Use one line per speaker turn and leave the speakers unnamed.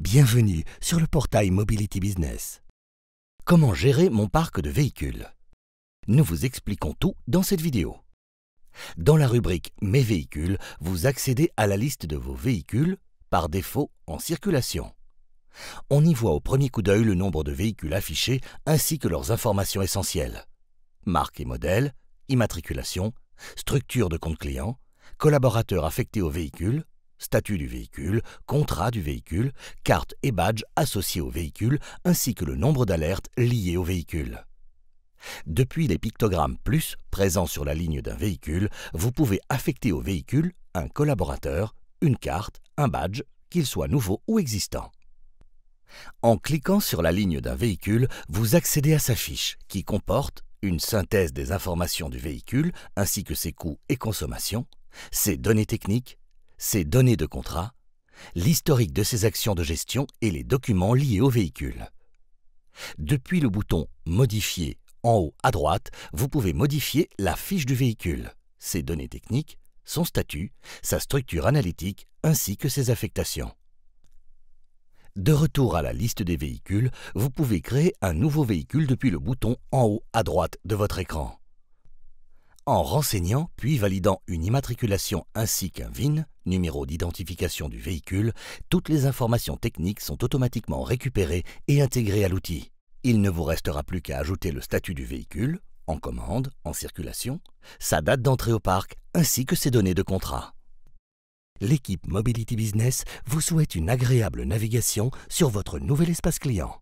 Bienvenue sur le portail Mobility Business. Comment gérer mon parc de véhicules Nous vous expliquons tout dans cette vidéo. Dans la rubrique Mes véhicules, vous accédez à la liste de vos véhicules par défaut en circulation. On y voit au premier coup d'œil le nombre de véhicules affichés ainsi que leurs informations essentielles. Marque et modèle, immatriculation, structure de compte client, collaborateurs affectés au véhicule, statut du véhicule, contrat du véhicule, carte et badge associés au véhicule, ainsi que le nombre d'alertes liées au véhicule. Depuis les pictogrammes plus présents sur la ligne d'un véhicule, vous pouvez affecter au véhicule un collaborateur, une carte, un badge, qu'il soit nouveau ou existant. En cliquant sur la ligne d'un véhicule, vous accédez à sa fiche qui comporte une synthèse des informations du véhicule ainsi que ses coûts et consommations, ses données techniques, ses données de contrat, l'historique de ses actions de gestion et les documents liés au véhicule. Depuis le bouton Modifier en haut à droite, vous pouvez modifier la fiche du véhicule, ses données techniques, son statut, sa structure analytique ainsi que ses affectations. De retour à la liste des véhicules, vous pouvez créer un nouveau véhicule depuis le bouton en haut à droite de votre écran en renseignant puis validant une immatriculation ainsi qu'un VIN, numéro d'identification du véhicule, toutes les informations techniques sont automatiquement récupérées et intégrées à l'outil. Il ne vous restera plus qu'à ajouter le statut du véhicule, en commande, en circulation, sa date d'entrée au parc ainsi que ses données de contrat. L'équipe Mobility Business vous souhaite une agréable navigation sur votre nouvel espace client.